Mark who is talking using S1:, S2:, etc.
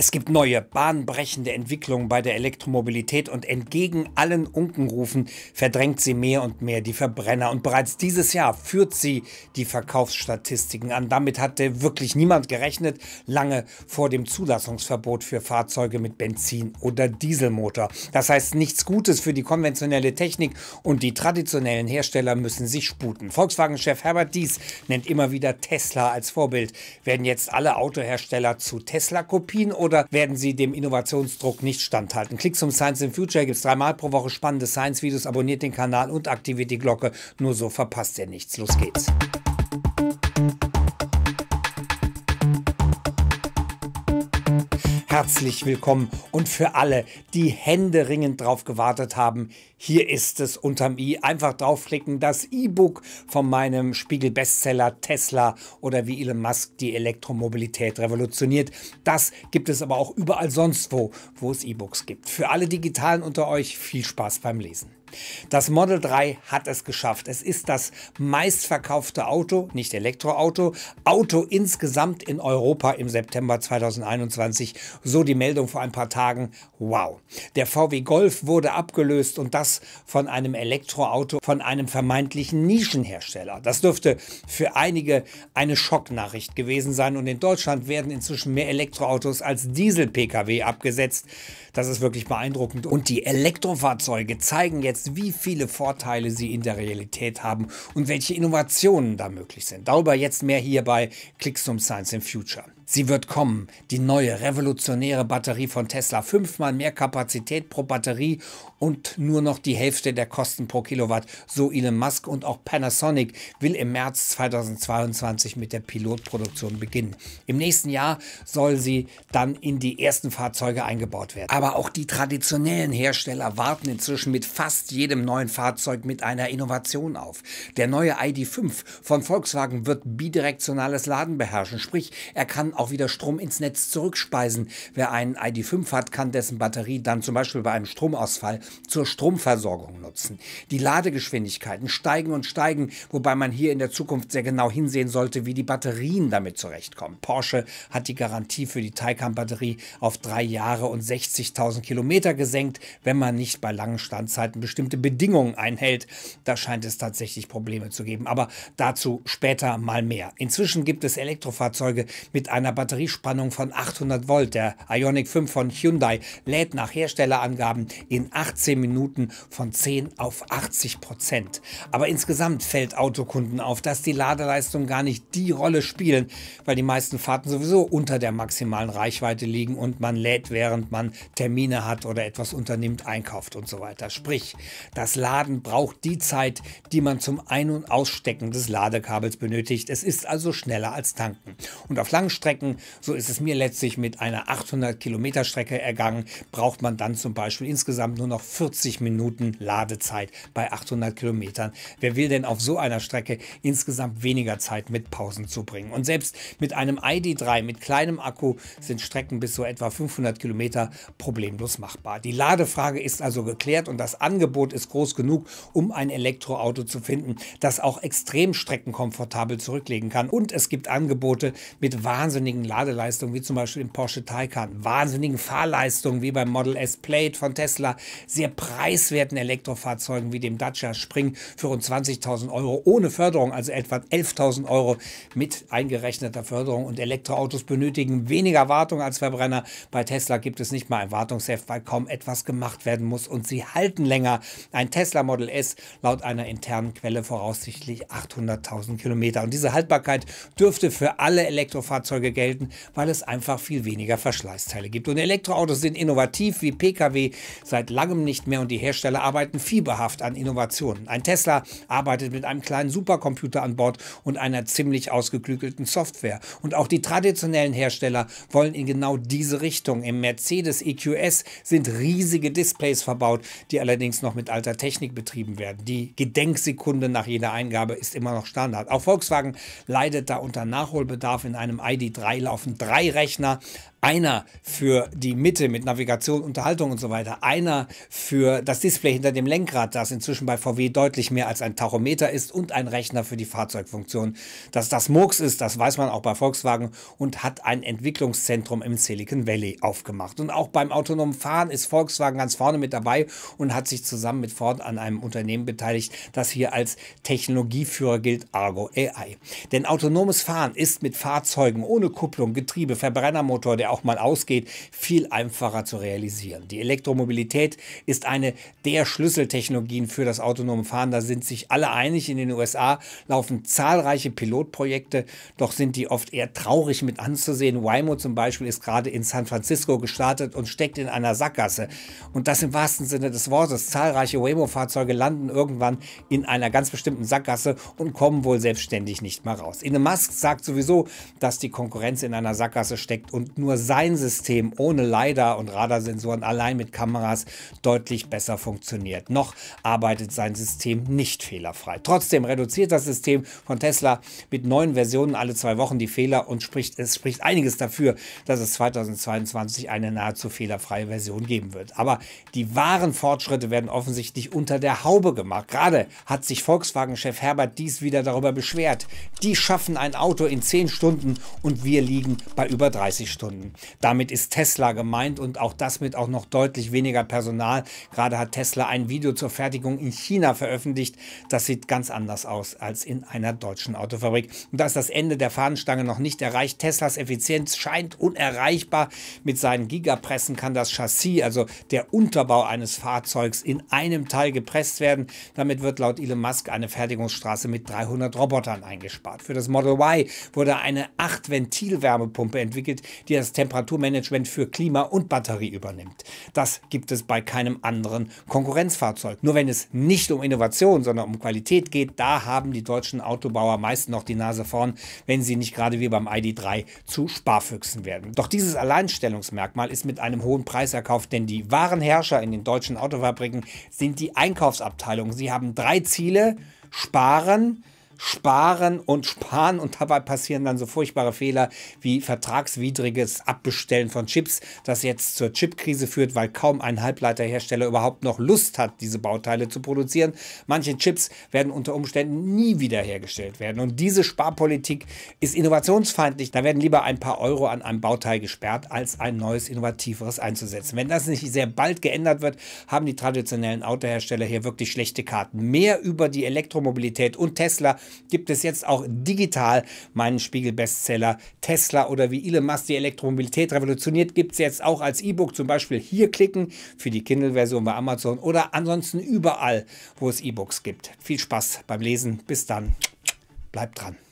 S1: Es gibt neue, bahnbrechende Entwicklungen bei der Elektromobilität und entgegen allen Unkenrufen verdrängt sie mehr und mehr die Verbrenner. Und bereits dieses Jahr führt sie die Verkaufsstatistiken an. Damit hatte wirklich niemand gerechnet, lange vor dem Zulassungsverbot für Fahrzeuge mit Benzin- oder Dieselmotor. Das heißt nichts Gutes für die konventionelle Technik und die traditionellen Hersteller müssen sich sputen. Volkswagen-Chef Herbert Dies nennt immer wieder Tesla als Vorbild. Werden jetzt alle Autohersteller zu Tesla-Kopien oder oder werden Sie dem Innovationsdruck nicht standhalten? Klick zum Science in Future gibt es dreimal pro Woche spannende Science-Videos. Abonniert den Kanal und aktiviert die Glocke. Nur so verpasst ihr nichts. Los geht's herzlich willkommen und für alle, die händeringend drauf gewartet haben, hier ist es unterm i. Einfach draufklicken, das E-Book von meinem Spiegel-Bestseller Tesla oder wie Elon Musk die Elektromobilität revolutioniert. Das gibt es aber auch überall sonst wo, wo es E-Books gibt. Für alle Digitalen unter euch viel Spaß beim Lesen. Das Model 3 hat es geschafft. Es ist das meistverkaufte Auto, nicht Elektroauto, Auto insgesamt in Europa im September 2021. So die Meldung vor ein paar Tagen. Wow. Der VW Golf wurde abgelöst und das von einem Elektroauto von einem vermeintlichen Nischenhersteller. Das dürfte für einige eine Schocknachricht gewesen sein und in Deutschland werden inzwischen mehr Elektroautos als Diesel-Pkw abgesetzt. Das ist wirklich beeindruckend und die Elektrofahrzeuge zeigen jetzt eingesetzt, wie viele Vorteile sie in der Realität haben und welche Innovationen da möglich sind. Darüber jetzt mehr hier bei Clicks zum Science in Future. Sie wird kommen, die neue revolutionäre Batterie von Tesla. Fünfmal mehr Kapazität pro Batterie und nur noch die Hälfte der Kosten pro Kilowatt. So Elon Musk und auch Panasonic will im März 2022 mit der Pilotproduktion beginnen. Im nächsten Jahr soll sie dann in die ersten Fahrzeuge eingebaut werden. Aber auch die traditionellen Hersteller warten inzwischen mit fast jedem neuen Fahrzeug mit einer Innovation auf. Der neue ID.5 von Volkswagen wird bidirektionales Laden beherrschen, sprich er kann auch wieder Strom ins Netz zurückspeisen. Wer einen ID5 hat, kann dessen Batterie dann zum Beispiel bei einem Stromausfall zur Stromversorgung nutzen. Die Ladegeschwindigkeiten steigen und steigen, wobei man hier in der Zukunft sehr genau hinsehen sollte, wie die Batterien damit zurechtkommen. Porsche hat die Garantie für die Taycan-Batterie auf drei Jahre und 60.000 Kilometer gesenkt, wenn man nicht bei langen Standzeiten bestimmte Bedingungen einhält. Da scheint es tatsächlich Probleme zu geben. Aber dazu später mal mehr. Inzwischen gibt es Elektrofahrzeuge mit einer einer Batteriespannung von 800 Volt. Der Ioniq 5 von Hyundai lädt nach Herstellerangaben in 18 Minuten von 10 auf 80 Prozent. Aber insgesamt fällt Autokunden auf, dass die Ladeleistung gar nicht die Rolle spielen, weil die meisten Fahrten sowieso unter der maximalen Reichweite liegen und man lädt, während man Termine hat oder etwas unternimmt, einkauft und so weiter. Sprich, das Laden braucht die Zeit, die man zum Ein- und Ausstecken des Ladekabels benötigt. Es ist also schneller als tanken. Und auf langen Strecken Strecken. So ist es mir letztlich mit einer 800 Kilometer Strecke ergangen. Braucht man dann zum Beispiel insgesamt nur noch 40 Minuten Ladezeit bei 800 Kilometern. Wer will denn auf so einer Strecke insgesamt weniger Zeit mit Pausen zubringen? Und selbst mit einem ID3 mit kleinem Akku sind Strecken bis so etwa 500 Kilometer problemlos machbar. Die Ladefrage ist also geklärt und das Angebot ist groß genug, um ein Elektroauto zu finden, das auch Extremstrecken komfortabel zurücklegen kann. Und es gibt Angebote mit wahnsinnig wahnsinnigen Ladeleistungen, wie zum Beispiel im Porsche Taycan, wahnsinnigen Fahrleistungen, wie beim Model S Plate von Tesla, sehr preiswerten Elektrofahrzeugen wie dem Dacia Spring für rund 20.000 Euro ohne Förderung, also etwa 11.000 Euro mit eingerechneter Förderung. Und Elektroautos benötigen weniger Wartung als Verbrenner. Bei Tesla gibt es nicht mal ein Wartungsheft, weil kaum etwas gemacht werden muss und sie halten länger. Ein Tesla Model S laut einer internen Quelle voraussichtlich 800.000 Kilometer. Und diese Haltbarkeit dürfte für alle Elektrofahrzeuge Fahrzeuge gelten, weil es einfach viel weniger Verschleißteile gibt. Und Elektroautos sind innovativ wie Pkw seit langem nicht mehr und die Hersteller arbeiten fieberhaft an Innovationen. Ein Tesla arbeitet mit einem kleinen Supercomputer an Bord und einer ziemlich ausgeklügelten Software. Und auch die traditionellen Hersteller wollen in genau diese Richtung. Im Mercedes EQS sind riesige Displays verbaut, die allerdings noch mit alter Technik betrieben werden. Die Gedenksekunde nach jeder Eingabe ist immer noch Standard. Auch Volkswagen leidet da unter Nachholbedarf in einem ID3 drei laufen drei Rechner. Einer für die Mitte mit Navigation, Unterhaltung und so weiter. Einer für das Display hinter dem Lenkrad, das inzwischen bei VW deutlich mehr als ein Tachometer ist. Und ein Rechner für die Fahrzeugfunktion. Dass das Murks ist, das weiß man auch bei Volkswagen und hat ein Entwicklungszentrum im Silicon Valley aufgemacht. Und auch beim autonomen Fahren ist Volkswagen ganz vorne mit dabei und hat sich zusammen mit Ford an einem Unternehmen beteiligt, das hier als Technologieführer gilt, Argo AI. Denn autonomes Fahren ist mit Fahrzeugen ohne Ölkupplung, Getriebe, Verbrennermotor, der auch mal ausgeht, viel einfacher zu realisieren. Die Elektromobilität ist eine der Schlüsseltechnologien für das autonome Fahren. Da sind sich alle einig. In den USA laufen zahlreiche Pilotprojekte, doch sind die oft eher traurig mit anzusehen. Waymo zum Beispiel ist gerade in San Francisco gestartet und steckt in einer Sackgasse. Und das im wahrsten Sinne des Wortes. Zahlreiche Waymo-Fahrzeuge landen irgendwann in einer ganz bestimmten Sackgasse und kommen wohl selbstständig nicht mehr raus. Elon Musk sagt sowieso, dass die Konkurrenz Konkurrenz in einer Sackgasse steckt und nur sein System ohne LiDAR und Radarsensoren allein mit Kameras deutlich besser funktioniert. Noch arbeitet sein System nicht fehlerfrei. Trotzdem reduziert das System von Tesla mit neuen Versionen alle zwei Wochen die Fehler und spricht, es spricht einiges dafür, dass es 2022 eine nahezu fehlerfreie Version geben wird. Aber die wahren Fortschritte werden offensichtlich unter der Haube gemacht. Gerade hat sich Volkswagen-Chef Herbert Dies wieder darüber beschwert. Die schaffen ein Auto in zehn Stunden und wir wir liegen bei über 30 Stunden. Damit ist Tesla gemeint und auch das mit auch noch deutlich weniger Personal. Gerade hat Tesla ein Video zur Fertigung in China veröffentlicht. Das sieht ganz anders aus als in einer deutschen Autofabrik. Und da ist das Ende der Fahnenstange noch nicht erreicht. Teslas Effizienz scheint unerreichbar. Mit seinen Gigapressen kann das Chassis, also der Unterbau eines Fahrzeugs, in einem Teil gepresst werden. Damit wird laut Elon Musk eine Fertigungsstraße mit 300 Robotern eingespart. Für das Model Y wurde eine 8 Ventil Zielwärmepumpe entwickelt, die das Temperaturmanagement für Klima und Batterie übernimmt. Das gibt es bei keinem anderen Konkurrenzfahrzeug. Nur wenn es nicht um Innovation, sondern um Qualität geht, da haben die deutschen Autobauer meist noch die Nase vorn, wenn sie nicht gerade wie beim ID3 zu Sparfüchsen werden. Doch dieses Alleinstellungsmerkmal ist mit einem hohen Preis erkauft, denn die wahren Herrscher in den deutschen Autofabriken sind die Einkaufsabteilungen. Sie haben drei Ziele. Sparen, sparen und sparen und dabei passieren dann so furchtbare Fehler wie vertragswidriges Abbestellen von Chips, das jetzt zur Chipkrise führt, weil kaum ein Halbleiterhersteller überhaupt noch Lust hat, diese Bauteile zu produzieren. Manche Chips werden unter Umständen nie wieder hergestellt werden und diese Sparpolitik ist innovationsfeindlich. Da werden lieber ein paar Euro an einem Bauteil gesperrt, als ein neues innovativeres einzusetzen. Wenn das nicht sehr bald geändert wird, haben die traditionellen Autohersteller hier wirklich schlechte Karten. Mehr über die Elektromobilität und Tesla gibt es jetzt auch digital meinen Spiegel-Bestseller Tesla oder wie Elon Musk die Elektromobilität revolutioniert, gibt es jetzt auch als E-Book zum Beispiel hier klicken für die Kindle-Version bei Amazon oder ansonsten überall, wo es E-Books gibt. Viel Spaß beim Lesen. Bis dann. Bleibt dran.